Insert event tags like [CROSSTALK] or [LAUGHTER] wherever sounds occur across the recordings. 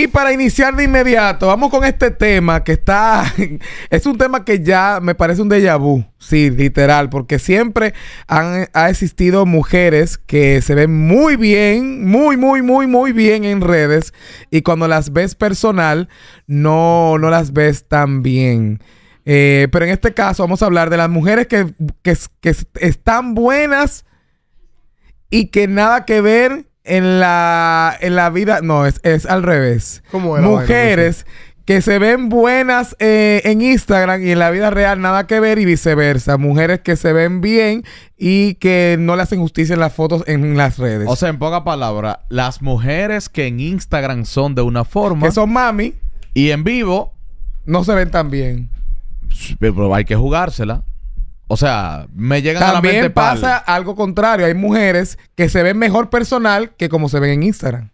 Y para iniciar de inmediato, vamos con este tema que está. [LAUGHS] es un tema que ya me parece un déjà vu. Sí, literal, porque siempre han, ha existido mujeres que se ven muy bien, muy, muy, muy, muy bien en redes. Y cuando las ves personal, no, no las ves tan bien. Eh, pero en este caso, vamos a hablar de las mujeres que, que, que están buenas y que nada que ver en la, en la vida, no, es, es al revés. ¿Cómo Mujeres que se ven buenas eh, en Instagram y en la vida real nada que ver y viceversa. Mujeres que se ven bien y que no le hacen justicia en las fotos en las redes. O sea, en pocas palabra, las mujeres que en Instagram son de una forma. Que son mami. Y en vivo. No se ven tan bien. Pero hay que jugársela. O sea, me llegan a la mente pasa algo contrario. Hay mujeres que se ven mejor personal que como se ven en Instagram.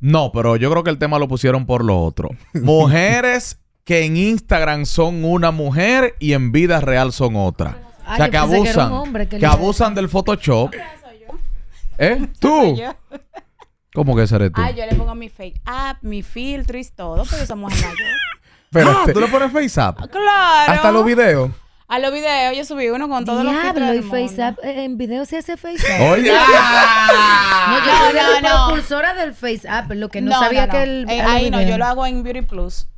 No, pero yo creo que el tema lo pusieron por lo otro. Mujeres [LAUGHS] que en Instagram son una mujer y en vida real son otra. o sea, que abusan. Que, abusan del Photoshop. Ah, ¿Eh? ¿Tú? ¿Cómo que seré tú? Ah, yo le pongo mi face app, ah, mi filtro y todo, [LAUGHS] pero ah, somos este mujer ¿tú le pones face Claro. Hasta los videos. A los videos, yo subí uno con todos los filtros y FaceApp, eh, en video se hace FaceApp. [LAUGHS] ¡Oye! no, yo no, la no. del FaceApp, lo que no, sabía que eh, el... ahí no, yo lo hago en Beauty Plus,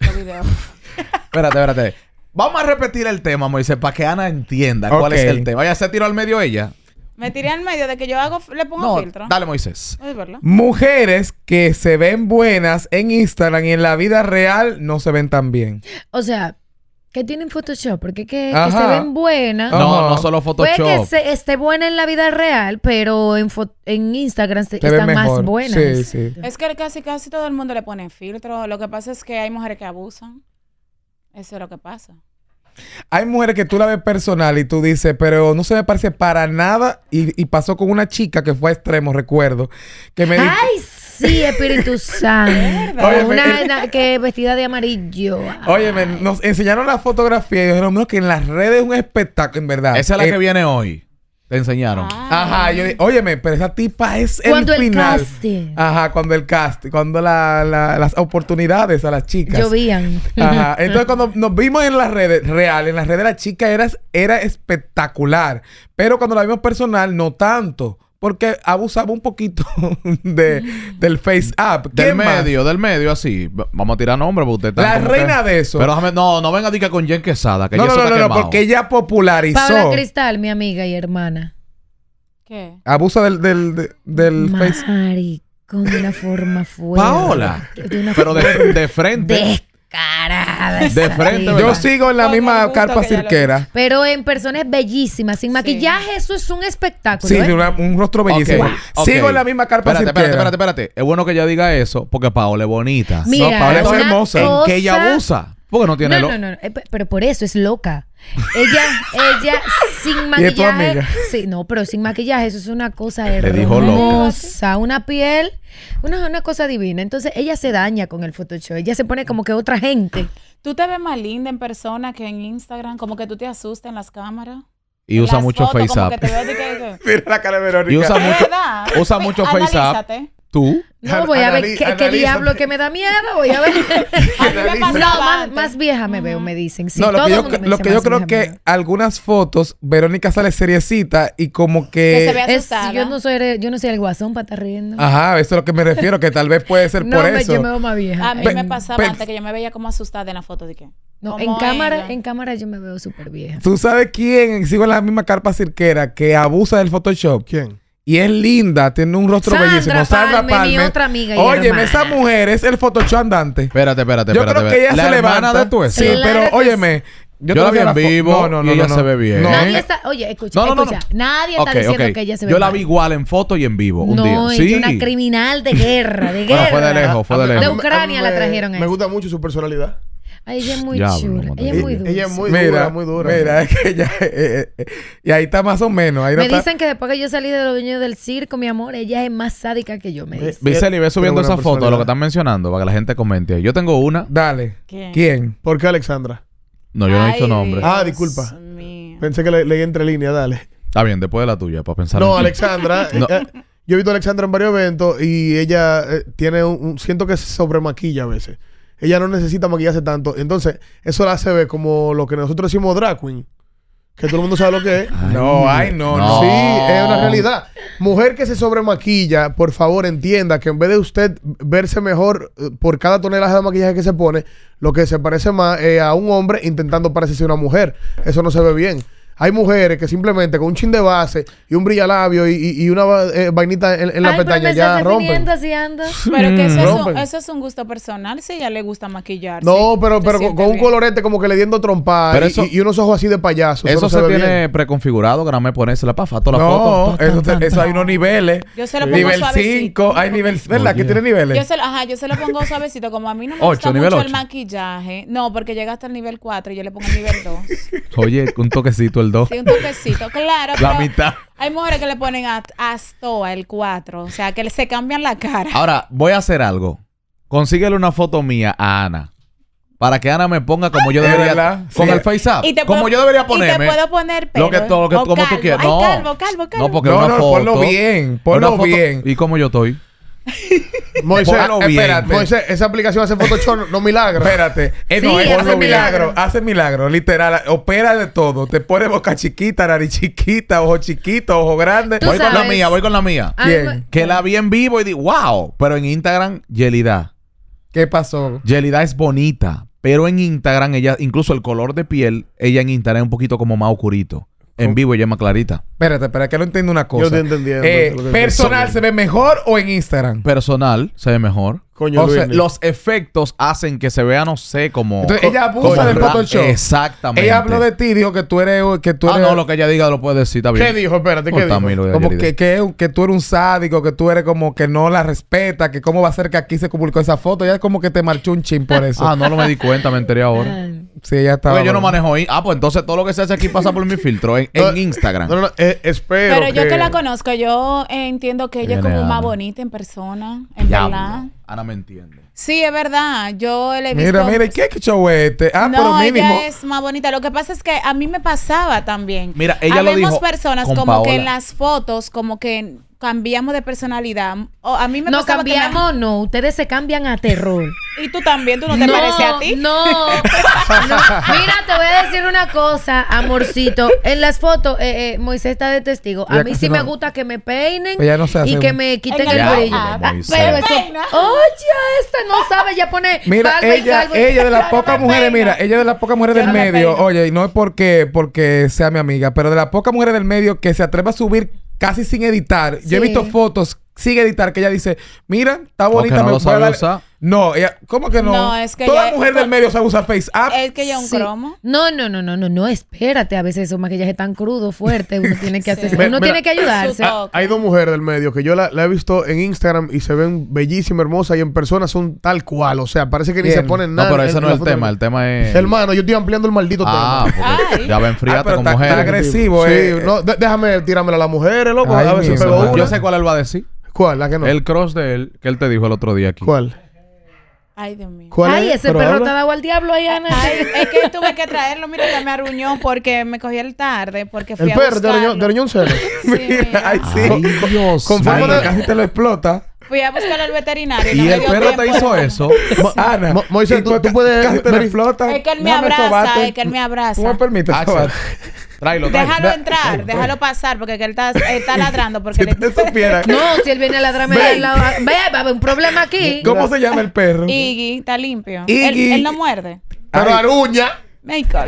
los videos. [LAUGHS] espérate, espérate. Vamos a repetir el tema, Moisés, para que Ana entienda cuál es el tema. Ya se tiró al medio ella. Me tiré al medio de que yo hago, le pongo no, filtro. Dale, Moisés. Mujeres que se ven buenas en Instagram y en la vida real no se ven tan bien. O sea, que tienen Photoshop, porque que, se ven buenas. No, no solo Photoshop. Puede que esté buena en la vida real, pero en, Instagram se, están más buenas. Es que casi, casi todo el mundo le pone filtro. Lo que pasa es que hay mujeres que abusan. Eso es lo que pasa. Hay mujeres que tú la ves personal y tú dices, pero no se me parece para nada. Y, y pasó con una chica que fue extremo, recuerdo. Que me ¡Ay, Sí, Espíritu [LAUGHS] Santo. una que vestida de amarillo. Oye, nos enseñaron la fotografía y dijeron, que en las redes es un espectáculo, en verdad. Esa es la que eh, viene hoy. Te enseñaron. Ah. Ajá, yo óyeme, pero esa tipa es el Cuando el casting. Ajá, cuando el casting. cuando las oportunidades a las chicas. Llovían. Ajá. [LAUGHS] Entonces, cuando nos vimos en las redes real, en las redes la chica era, era espectacular. Pero cuando la vimos personal, no tanto porque abusaba un poquito [LAUGHS] de, del face up Del medio, del medio, así. Vamos a tirar nombre, porque usted está. La reina de eso. Pero déjame, no, no venga a que con Jen Quesada, que no, no, no, porque ella popularizó. Paola Cristal, mi amiga y hermana. ¿Qué? Abusa del, del, del, del face. Con una forma fuerte. Paola. pero de, de frente. De de frente, Yo sigo en la misma carpa cirquera. Pero en personas bellísimas, sin maquillaje, eso es un espectáculo. Sí, ¿eh? un rostro bellísimo. Sigo en la misma carpa Espérate, espérate, espérate, espérate. Es bueno que ella diga eso porque Paola es bonita. Paola es hermosa. ¿En qué ella abusa? Porque no tiene No, no, no, eh, pero por eso es loca. Ella, ella sin [LAUGHS] maquillaje. Sí, no, pero sin maquillaje, eso es una cosa hermosa. Una piel, una, cosa divina. Entonces ella se daña con el Photoshop. Ella se pone como que otra gente. ¿Tú te ves más linda en persona que en Instagram? Como que tú te asustas en las cámaras. Y usa mucho FaceApp. [LAUGHS] Mira la cara de Verónica. Y usa mucho, usa mucho FaceApp tú. No, voy a ver qué, diablo que me da miedo. Voy a ver. [LAUGHS] a no, más, más, vieja me veo, me dicen. Sí, no, lo que yo, creo que algunas fotos, Verónica sale seriecita y como que. yo, no soy, yo no soy el guasón para estar riendo. Ajá, eso es lo que me refiero, que tal vez puede ser [LAUGHS] por eso. Yo me veo más vieja. A mí me pasaba antes que yo me veía como asustada en la foto de que. No, en cámara, en cámara yo me veo súper vieja. ¿Tú sabes quién? Sigo en la misma carpa cirquera que abusa del Photoshop. ¿Quién? Y es linda, tiene un rostro bellísimo. Sandra Palme, Mi otra amiga Oye, esa mujer es el Photoshop andante. Espérate, espérate, espérate. Yo creo que ella la le hermana levanta. de tu ex. Sí, pero óyeme. Yo, la vi en vivo no, no, no, y ella se ve bien. Nadie está, oye, escucha, escucha. Nadie está diciendo que ella se ve bien Yo la vi igual en foto y en vivo un día. Sí. Es una criminal de guerra, de guerra. fue de lejos, fue de lejos. De Ucrania la trajeron. Me gusta mucho su personalidad ella es muy chula. Ella es muy dura. Ella es muy dura, mira, muy dura. Mira, es que ella... Eh, eh, y ahí está más o menos. me dicen que después que yo salí de los dueños del circo, mi amor, ella es más sádica que yo, me ve eh, subiendo esa foto de lo que están mencionando para que la gente comente. Yo tengo una. Dale. ¿Quién? ¿Por qué Alexandra? No, yo no he dicho nombre. ah, disculpa. Pensé que leí entre líneas, dale. Está bien, después de la tuya, para pensar. No, Alexandra. [LAUGHS] yo he visto a Alexandra en varios eventos y ella tiene un, Siento que se sobremaquilla a veces. Ella no necesita maquillarse tanto. Entonces, eso la hace ver como lo que nosotros decimos drag queen. Que todo el mundo sabe lo que es. no, ay, no, no, Sí, es una realidad. Mujer que se sobremaquilla, por favor entienda que en vez de usted verse mejor eh, por cada tonelaje de maquillaje que se pone, lo que se parece más a un hombre intentando parecerse a una mujer. Eso no se ve bien. Hay mujeres que simplemente con un chin de base y un brillalabio y, y, y una eh, vainita en, la pestaña pero ya rompen. [LAUGHS] Pero que eso, Es, eso, es un gusto personal si ella le gusta maquillarse. No, pero, pero con, un colorete como que le diendo trompa y, unos ojos así de payaso. Eso, se, tiene preconfigurado, me ponerse la pafa, toda la no, foto. No, eso, hay unos niveles. Yo se lo pongo nivel suavecito. 5, hay nivel, ¿verdad? que tiene niveles. Yo se, ajá, yo se lo pongo suavecito. Como a mí no me gusta mucho el maquillaje. No, porque llega hasta el nivel 4 y yo le pongo el nivel 2. Oye, un toquecito claro. [LAUGHS] la mitad. Hay mujeres que le ponen hasta el 4, o sea, que se cambian la cara. Ahora, voy a hacer algo. Consíguele una foto mía a Ana. Para que Ana me ponga como yo debería. Con el face up. como yo debería ponerme. Y te puedo poner Lo que, todo, como tú quieras. No, calvo, calvo, calvo. No, porque no, ponlo bien. Ponlo bien. ¿Y como yo estoy? [LAUGHS] Ah, Moisés, esa aplicación hace Photoshop, no milagro. Espérate. Eh, no, hace milagro. Hace milagro, literal. Opera de todo. Te pone boca chiquita, nariz chiquita, ojo chiquito, ojo grande. Voy con la mía, voy con la mía. Bien. Que la vi en vivo y di, wow. Pero en Instagram, Yelida. ¿Qué pasó? Yelida es bonita. Pero en Instagram, ella, incluso el color de piel, ella en Instagram es un poquito como más oscurito. En vivo llama Clarita. Espérate, espérate, que no entiendo una cosa. Yo te entendí. ¿Personal se ve mejor o en Instagram? Personal se ve mejor. Entonces, e- los efectos hacen que se vea, no sé, como. ella abusa del Photoshop. Exactamente. Ella habló de ti y dijo que tú eres. Que tú ah, no, lo que ella diga lo puede decir también. ¿Qué dijo? Espérate, ¿qué dijo? Como que, que, tú eres un sádico, que tú eres como que no la respeta, que cómo va a ser que aquí se publicó esa foto. Ella como que te marchó un chin por eso. [LAUGHS] ah, no lo me di cuenta, me enteré ahora. [LAUGHS] Sí, ella estaba. Pues yo no manejo. Ah, pues entonces todo lo que se hace aquí pasa por mi filtro en, [LAUGHS] Instagram. Eh, espero. Pero yo que la conozco, yo entiendo que ella es como más bonita en persona, en verdad. Ana me entiende. Sí, es verdad. Yo le he visto... Mira, mira, ¿qué show es este? Ah, no, pero mínimo. ella es más bonita. Lo que pasa es que a mí me pasaba también. Mira, ella lo dijo personas como que en las fotos, como que cambiamos de personalidad. a mí me No cambiamos, no. Ustedes se cambian a terror. [LAUGHS] Y tú también, tú no te parece a ti. [LAUGHS] No, Mira, te voy a decir una cosa, amorcito. En las fotos, eh, eh, Moisés está de testigo. A mí sí me gusta que me peinen y que me quiten el brillo. Ah, ah, oye, esta no sabe, ya pone. Mira, ella, ella de las pocas mujeres, mira, ella de las pocas mujeres del medio. Oye, y no es porque, porque sea mi amiga, pero de las pocas mujeres del medio que se atreva a subir casi sin editar. Yo he visto fotos sin editar que ella dice, mira, está bonita, me no, ¿cómo que no? No, es que Toda mujer del medio se usa Face App. Es que ella un cromo. No, no, no, no, no, no, espérate. A veces esos maquillajes tan crudo, fuerte. uno tiene que [LAUGHS] hacer, uno tiene que ayudarse. Hay dos mujeres del medio que yo la, he visto en Instagram y se ven bellísima, hermosa y en persona son tal cual. O sea, parece que ni se ponen nada. No, pero ese no es el tema. El tema es. Hermano, yo estoy ampliando el maldito Ah, tema. [LAUGHS] ya va Ah, con mujeres. está agresivo. Sí, eh. no, déjame tirármela a las mujeres, loco. a Yo sé cuál él va a decir. ¿Cuál? La que no. El cross de él, que él te dijo el otro día aquí. ¿Cuál? Ay, Dios mío. Ay, ese perro te ha dado al diablo ahí, Ana. Ay, [LAUGHS] es que tuve que traerlo. Mira, ya me arruñó porque me cogí el tarde. Porque fui el a perro buscarlo. arruñó, un [LAUGHS] sí, Ay, sí. Dios. mío. de... casi te lo explota. Fui a buscar al veterinario. Y, el perro te hizo eso. [LAUGHS] Ana, Moisés, tú, puedes. Casi te lo explota. Es que él me abraza. Es que él me abraza. ¿Cómo me permites? Ah, Déjalo entrar, déjalo pasar, porque que él está, [LAUGHS] ladrando. Porque le... supiera [LAUGHS] No, si él viene a ladrarme, ve, va a haber un problema aquí. [LAUGHS] ¿Cómo se llama el perro? Iggy, está limpio. Iggy. Él, no muerde. Pero aruña. Me lindo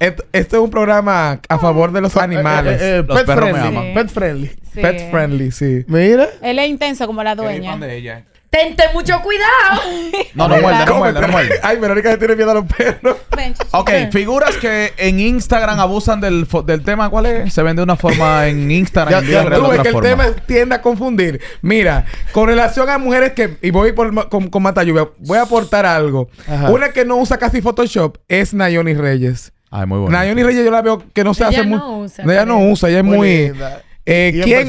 Esto, este es un programa a favor de los animales. pet friendly. me Pet friendly. Sí. Pet friendly, sí. Mira. Él es intenso como la dueña. De ella. Tente mucho cuidado. [LAUGHS] No, no muerde, no muerde, no muerde. Ay, Verónica se tiene miedo a los perros. [LAUGHS] Ok, figuras que en Instagram abusan del, del tema, ¿cuál es? Se vende de una forma en Instagram. en ya que el tema tiende a confundir. Mira, con relación a mujeres que. Y voy por, con, Mata Lluvia, voy a aportar algo. Una que no usa casi Photoshop es Nayoni Reyes. Ay, muy bueno. Nayoni Reyes yo la veo que no se Ella hace no usa, Ella no usa, ella es muy. Eh, ¿quién,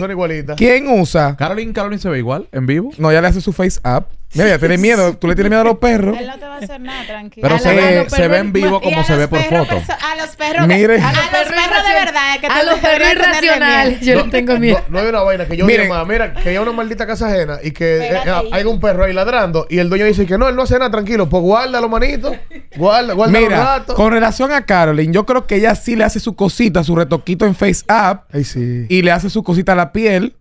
¿quién, usa? Caroline, Caroline se ve igual en vivo. No, ya le hace su face up Mira, ya tienes miedo. Tú le tienes miedo a los perros. Él no te va a hacer nada, tranquilo. Pero se, ve, se en vivo como se ve por foto. A los perros. A los perros, de verdad. a los perros irracionales. Yo no, tengo miedo. No, hay una vaina que yo ah, mira, que hay una maldita casa ajena y que eh, eh, hay un perro ahí ladrando y el dueño dice que no, él no hace nada, tranquilo. Pues guárdalo, manito. Guarda, guarda mira, los gatos. Con relación a Caroline, yo creo que ella sí le hace su cosita, su retoquito en Face up, sí. Y le hace su cosita a la piel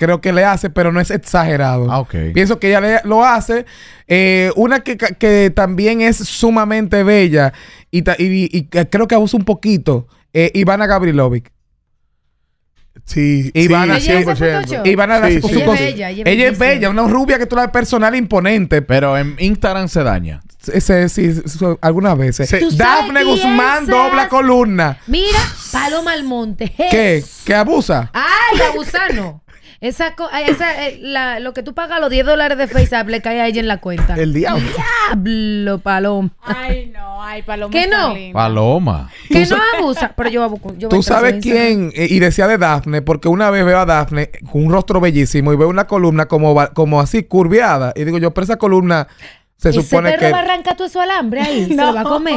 creo que le hace, pero no es exagerado. Ah, Pienso que ella lo hace. Eh, una que, que, también es sumamente bella y, creo que abusa un poquito, eh, Ivana Gabrilovic. Sí, Ivana, sí, Ivana sí, ella, es bella, ella, bella, una rubia que tú la ves personal imponente. Pero en Instagram se daña. Sí, sí, algunas veces. Dafne Guzmán dobla columna. Mira, Paloma Almonte. ¿Qué? ¿Qué abusa? Ay, abusano. Esa, esa eh, la, lo que tú pagas los 10 dólares de FaceApp le cae a en la cuenta. El diablo. Diablo, Paloma. Ay, no, ay, Paloma. ¿Qué no? Paloma. Que no abusa. Pero yo abuso. tú sabes quién, eh, y decía de Dafne, porque una vez veo a Dafne con un rostro bellísimo y veo una columna como, como así curviada. Y digo yo, pero esa columna se ¿Ese supone que... va a arrancar todo su alambre ahí? ¿Se [LAUGHS] va a comer?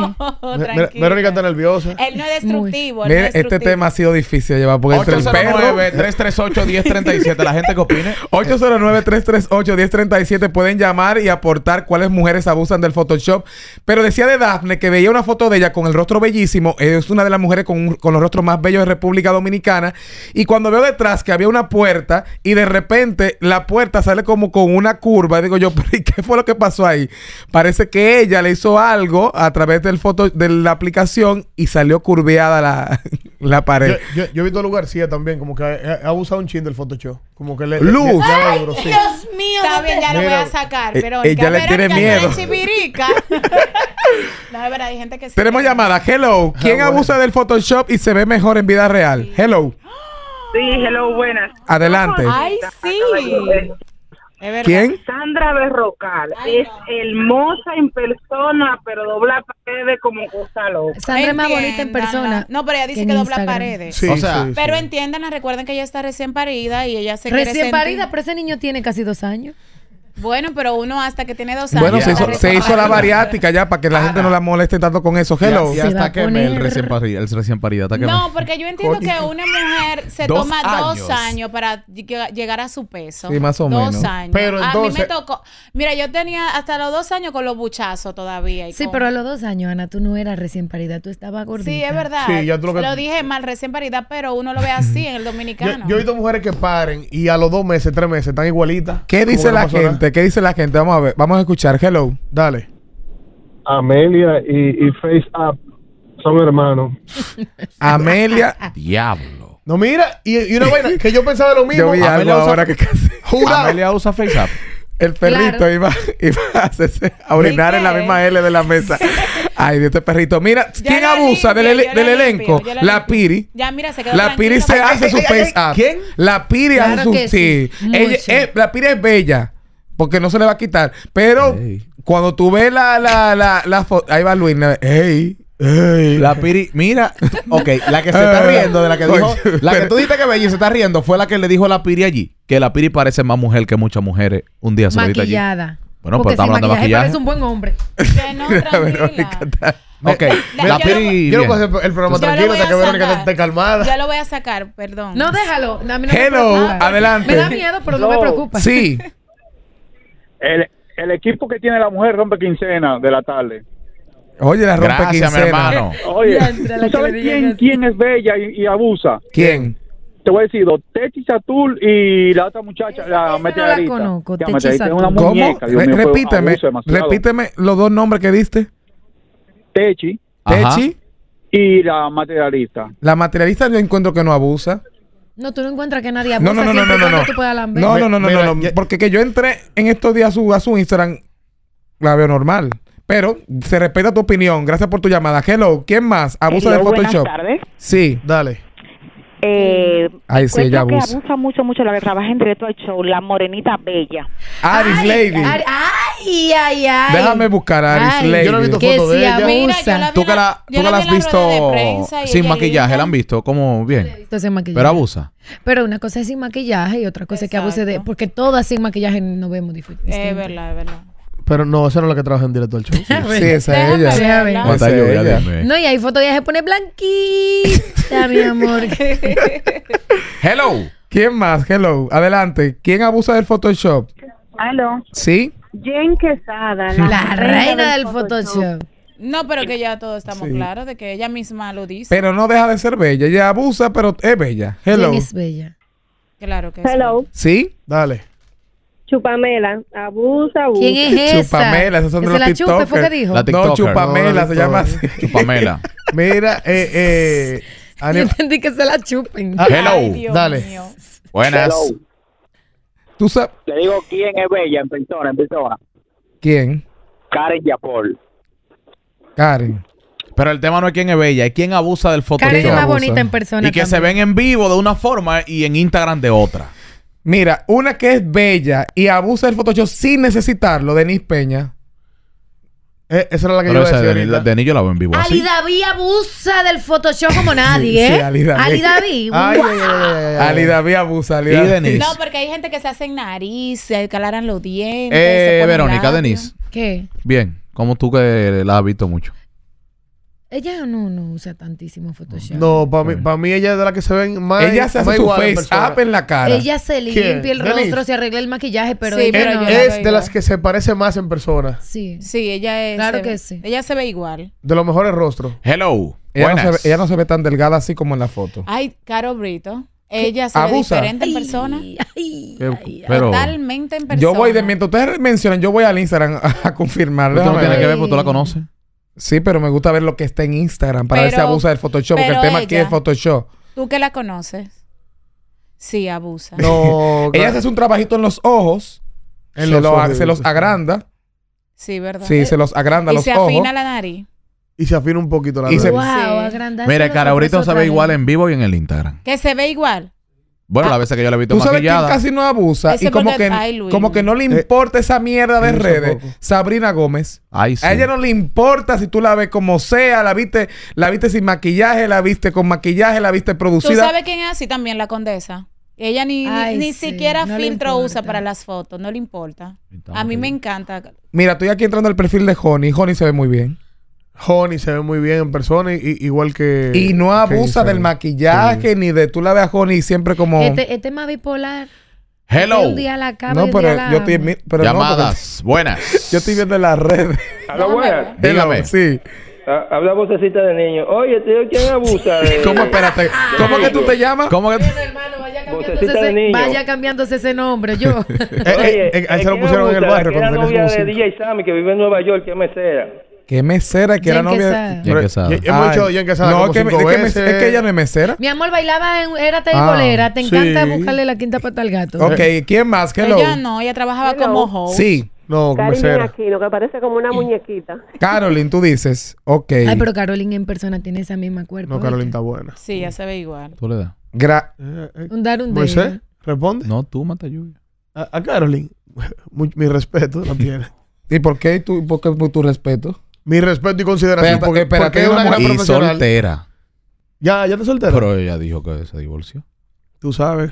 Verónica está nerviosa. Él no es destructivo. este tema ha sido difícil llevar porque entre el 338-1037. La gente que opine. 809-338-1037. Pueden llamar y aportar cuáles mujeres abusan del Photoshop. Pero decía de Daphne que veía una foto de ella con el rostro bellísimo. Es una de las mujeres con, los rostros más bellos de República Dominicana. Y cuando veo detrás que había una puerta y de repente la puerta sale como con una curva. Digo yo, [LAUGHS] ¿qué fue lo que pasó ahí? Parece que ella le hizo algo a través del foto de la aplicación y salió curveada la, [LAUGHS] pared. Yo, he visto a Lu García también, como que ha, abusado un chin del Photoshop. Como que le. ¡Luz! Ay, Dios mío! Está bien, ya lo voy a sacar. E- pero ella le tiene miedo. [LAUGHS] gente que Tenemos llamada. Hello. Ah, ¿Quién abusa del Photoshop y se ve mejor en vida real? Hello. Sí, hello, buenas. Adelante. Ay, sí. Este, ¿Quién? Sandra Berrocal. es hermosa en persona, pero dobla paredes como cosa loca. Sandra es más bonita en persona. No, pero ella dice que, dobla paredes. pero entiendan, recuerden que ella está recién parida y ella se Recién parida, pero ese niño tiene casi dos años. Bueno, pero uno hasta que tiene dos años. Bueno, se hizo, la variática ya para que la gente no la moleste tanto con eso. Hello. Y, hasta que recién, parida, el recién parida. no, porque yo entiendo que una mujer se toma dos años para llegar a su peso. Sí, más o menos. Dos años. Pero A mí me tocó. Mira, yo tenía hasta los dos años con los buchazos todavía. sí, pero a los dos años, Ana, tú no eras recién parida, tú estabas gordita. Sí, es verdad. Sí, lo, dije mal, recién parida, pero uno lo ve así en el dominicano. yo, yo he visto mujeres que paren y a los dos meses, tres meses, están igualitas. ¿Qué dice la gente? ¿qué dice la gente? Vamos a ver, vamos a escuchar. Hello, dale. Amelia y, Face Up son hermanos. [LAUGHS] Amelia. Diablo. No, mira, y, una vaina que yo pensaba lo [LAUGHS] mismo. Yo vi Amelia algo ahora que casi. Amelia usa Face Up. El perrito iba, a, hacerse, a orinar en la misma L de la mesa. Ay, de este perrito. Mira, ¿quién abusa del, elenco? la, Piri. Ya, mira, se quedó La Piri se hace su face up. ¿Quién? La Piri hace su. Sí. la Piri es bella porque no se le va a quitar. Pero cuando tú ves la, la, la, la foto, ahí va Luis, hey, ...hey... La Piri, mira, ok, la que se está [LAUGHS] riendo, de la que dijo, la que tú dijiste que y se está riendo, fue la que le dijo a la Piri allí, que la Piri parece más mujer que muchas mujeres un día se Maquillada. Allí. Bueno, pues hablando de maquillaje. ...parece un buen hombre. Que no, [LAUGHS] Ok, la Piri. Yo que el programa tranquilo que esté calmada. Ya lo voy a sacar, perdón. No, déjalo. no me adelante. Me da miedo, pero no, no me preocupa. Sí. [LAUGHS] El, el equipo que tiene la mujer rompe quincena de la tarde. Oye, la rompe Gracias, quincena. Mi hermano. Eh, oye, sabes quién, quién es bella y, abusa? ¿Quién? te voy a decir Techi Satul y la otra muchacha, la materialista No la conozco, Techi Una muñeca, ¿Cómo? repíteme, repíteme los dos nombres que diste. Techi. Techi. Y la materialista. La materialista yo encuentro que no abusa. No, tú no encuentras que nadie abusa no, no, no, no, no, no. No, no, no, no, Porque que yo entré en estos días a su, a su Instagram, la veo normal. Pero se respeta tu opinión. Gracias por tu llamada. Hello, ¿quién más? Abusa de Photoshop. Sí, dale. Eh, Ay, sí, que abusa. mucho, mucho la que trabaja en directo al show, la morenita bella. Aris ay, Lady. ay, ay, ay. Déjame buscar a Aris Lady. Yo he visto fotos tú que la, tú la has visto sin maquillaje, la han visto como bien. Pero abusa. Pero una cosa es sin maquillaje y otra cosa es que abuse de... Porque todas sin maquillaje no vemos Es verdad, es verdad. Pero no, esa no es la que trabaja en directo al show. [LAUGHS] sí, esa es ella. No, y ahí foto ya se pone blanquita, mi amor. [LAUGHS] Hello. ¿Quién más? Hello. Adelante. ¿Quién abusa del Photoshop? Hello ¿Sí? Jen Quesada. La, reina del, Photoshop. No, pero que ya todos estamos claros de que ella misma lo dice. Pero no deja de ser bella. Ella abusa, pero es bella. Hello. Jen es bella. Claro que es sí. Hello. ¿Sí? Dale. Chupamela, abusa, abusa. ¿Quién es Chupamela, esos son de los la chupa? fue que dijo? No, Chupamela se llama así. Chupamela. [LAUGHS] Mira, eh, eh, Yo entendí que se la chupen. Ah, Hello. Dale. Buenas. ¿tú sabes Te digo quién es bella en persona, en persona. quién? Karen Yapol. Karen. Pero el tema no es quién es bella, es quién abusa del Karen es más bonita en persona. Y que se ven en vivo de una forma y en Instagram de otra. Mira, una que es bella y abusa del Photoshop sin necesitarlo, Denise Peña. E, esa era la que yo iba a decir. Denis yo la veo en vivo. Ali David abusa del Photoshop como [LAUGHS] nadie, ¿eh? sí, Ali David. Ali David. Ali David abusa. Ali David. No, porque hay gente que se hace narices, calaran los dientes. Eh, Verónica, Denise. ¿Qué? Bien, como tú que la has visto mucho. Ella no, no usa tantísimo Photoshop. No, para mí, pa ella es de la que se ven más. Ella se hace su face up en la cara. Ella se limpia el rostro, se arregla el maquillaje, pero, Es de las que se parece más en persona. Sí. Sí, ella es. Claro que sí. Ella se ve igual. De los mejores rostros. Hello. Ella no, se ve, ella no se ve tan delgada así como en la foto. Ay, Caro Brito. Ella se ve diferente en persona. Ay, Totalmente en persona. Yo voy de mientras ustedes mencionan, yo voy al Instagram a, confirmar. no tiene que ver porque tú la conoces. Sí, pero me gusta ver lo que está en Instagram para ver si abusa del Photoshop, porque el tema aquí es Photoshop. Tú que la conoces. Sí, abusa. No, [LAUGHS] ella hace un trabajito en los ojos, se, los, agranda. Sí, ¿verdad? Sí, se los agranda los ojos. Y se afina la nariz. Y se afina un poquito la nariz. Mira, cara, ahorita se ve igual en vivo y en el Instagram. ¿Que se ve igual? Bueno, ah, la veces que yo la he visto ¿Tú sabes casi no abusa? y como que, como que no le eh, importa esa mierda de redes. Sabrina Gómez. A ella no le importa si tú la ves como sea, la viste, la viste sin maquillaje, la viste con maquillaje, la viste producida. ¿Tú sabes quién es así también, la condesa? Ella ni, ni, siquiera filtro usa para las fotos, no le importa. a mí me encanta. Mira, estoy aquí entrando al perfil de Honey. Honey se ve muy bien. Honey se ve muy bien en persona, y, igual que. Y no abusa del maquillaje ni de. Tú la ves a Honey siempre como. Este, este es más bipolar. Hello. Este un día la no, pero yo estoy pero Llamadas, buenas. [LAUGHS] Yo estoy viendo en las redes. Hola, buenas. Dígame. Sí. Ah, habla vocecita de niño. Oye, tío, ¿quién abusa? [LAUGHS] ¿Cómo, espérate? ¿Cómo que tú te llamas? ¿Cómo que tú hermano, vaya cambiándose, ese, vaya cambiándose ese nombre, yo. [LAUGHS] Eh, eh, eh, Oye, ahí se lo pusieron en el barrio. La novia de DJ Sammy que vive en Nueva York, que me sea. ¿Qué mesera? Que era novia de... No, que, es, que es que ella no es mesera. Mi amor bailaba en era teibolera. Ah, te encanta buscarle la quinta pata al gato. Ok, ¿quién más? no? Ella no, ella trabajaba como host. Sí, No, como mesera. aquí, lo que parece como una muñequita. Carolyn, tú dices. Ok. Ay, pero Carolyn en persona tiene esa misma cuerpo. No, Carolyn está buena. Sí, ya se ve igual. Tú le das. Eh, eh, un dar un Moisés, responde. No, tú mata lluvia. A, a Carolyn, [LAUGHS] mi, respeto la [LAUGHS] tiene. ¿Y por qué, por qué tu respeto? mi respeto y consideración. porque, porque es una soltera. Ya, ya te soltera. Pero ella dijo que se divorció. Tú sabes.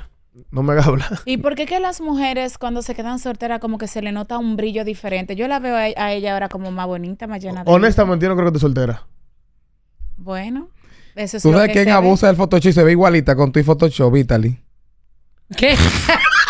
No me hagas hablar. ¿Y por qué que las mujeres cuando se quedan solteras como que se le nota un brillo diferente? Yo la veo a, ella ahora como más bonita, más llena de... Honestamente, yo no creo que te soltera. Bueno, eso es ¿Tú sabes que quién abusa del Photoshop y se ve igualita con tu Photoshop, Vitaly? ¿Qué? [LAUGHS]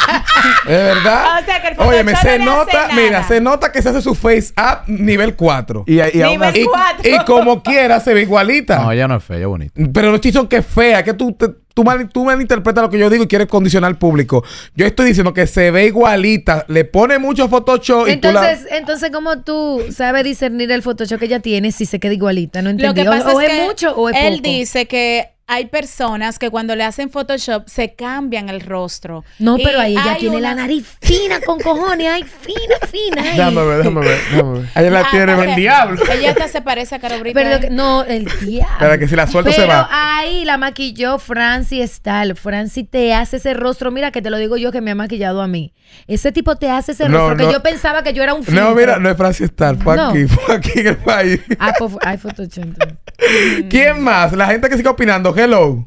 ¿De verdad? [LAUGHS] O sea, que el Oye, se nota, mira, se nota que se hace su face up nivel 4. Y, y, y nivel 4. Y, como quiera se ve igualita. No, ella no es fea, ella es bonita. Pero los chicos que fea, que tú, tú, mal, tú malinterpretas lo que yo digo y quieres condicionar al público. Yo estoy diciendo que se ve igualita, le pone mucho Photoshop entonces, y tú Entonces, ¿cómo tú sabes discernir el Photoshop que ella tiene si se queda igualita? No entiendo. pasa o, es, mucho o es él dice que hay personas que cuando le hacen Photoshop se cambian el rostro. No, pero ahí ella tiene la nariz fina con cojones. Ay, fina, fina. Déjame ver, déjame ver, dame Ella la ah, tiene el diablo. Ella hasta se parece a Caro Pero que, no, el diablo. Pero que si la suelto se va. ahí la maquilló Franci Stahl. Franci te hace ese rostro. Mira que te lo digo yo que me ha maquillado a mí. Ese tipo te hace ese rostro Porque que yo pensaba que yo era un filtro. No, mira, no es Francie Stahl. Fue aquí, fue aquí en el país. Ah, pues, Photoshop. ¿Quién más? La gente que sigue opinando hello.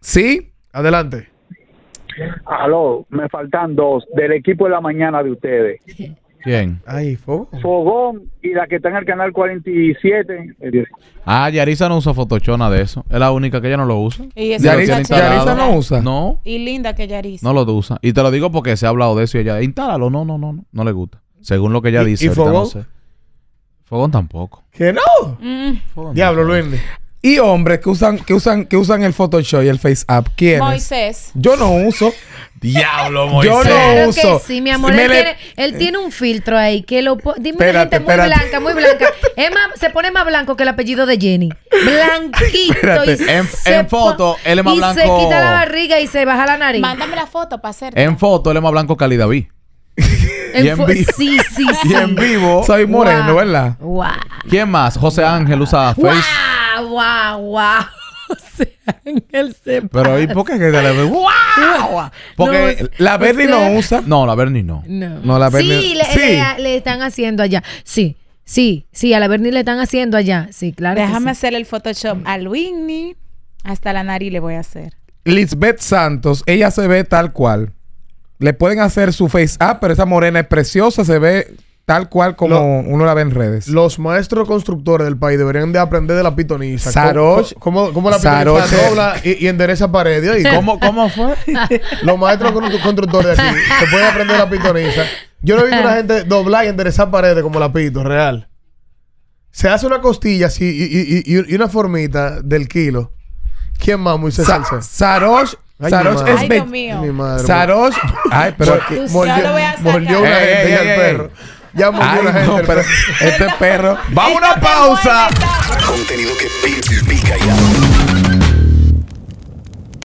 Sí, adelante. Aló, me faltan dos del equipo de la mañana de ustedes. ¿Quién? Ahí Fogón. Fogón y la que está en el canal 47. Ah, Yarisa no usa Fotochona de eso. Es la única que ella no lo usa. Y esa Yarisa, no usa. No. Y linda que Yarisa. No lo usa. Y te lo digo porque se ha hablado de eso y ella, instálalo. No, no, no, no. No le gusta. Según lo que ella dice. ¿Y Fogón? Fogón tampoco. ¿Que no? Mm. Diablo, Luis y hombres que usan, que usan, que usan el Photoshop y el Face up quién Moisés. Yo no uso. Diablo, Moisés. Yo no uso. Que sí, mi amor. Él, tiene, un filtro ahí que lo Dime espérate, gente muy blanca, muy blanca. Emma se pone más blanco que el apellido de Jenny. Blanquito. en, foto, él es más blanco. Y se quita la barriga y se baja la nariz. Mándame la foto para hacer. En foto, él es más blanco que Ali David. [LAUGHS] En vivo. Sí, sí, sí. Y en vivo. Soy moreno, ¿verdad? Wow. ¿Quién más? José Ángel usa Face guau, guau. [LAUGHS] O sea, en el Pero hay pocas que se le ve ¡Wow! Porque la Bernie no usa. No, la Bernie no. No, la Bernie. Sí, le, sí. Le, están haciendo allá. Sí, sí, sí, a la Bernie le están haciendo allá. Sí, claro. Déjame que sí. hacer el Photoshop A Winnie. Hasta la nariz le voy a hacer. Lisbeth Santos, ella se ve tal cual. Le pueden hacer su face up, ah, pero esa morena es preciosa, se ve tal cual como uno la ve en redes. Los maestros constructores del país deberían de aprender de la pitonisa. Sarosh. ¿Cómo, cómo, la pitoniza dobla y, endereza paredes? ¿Y ¿Cómo, ¿Cómo fue? [LAUGHS] los maestros constructores de aquí se pueden aprender de la pitoniza. Yo no he visto a una gente doblar y enderezar paredes como la pito, real. Se hace una costilla así y, una formita del kilo. ¿Quién más, Moisés Sa Salsa? Sarosh Ay, Saros Dios mío. Mi madre, Saros. Ay, pero. mordió una gente y al perro. Ya murió la gente. No, pero este perro. Va a una este pausa. Contenido que pica y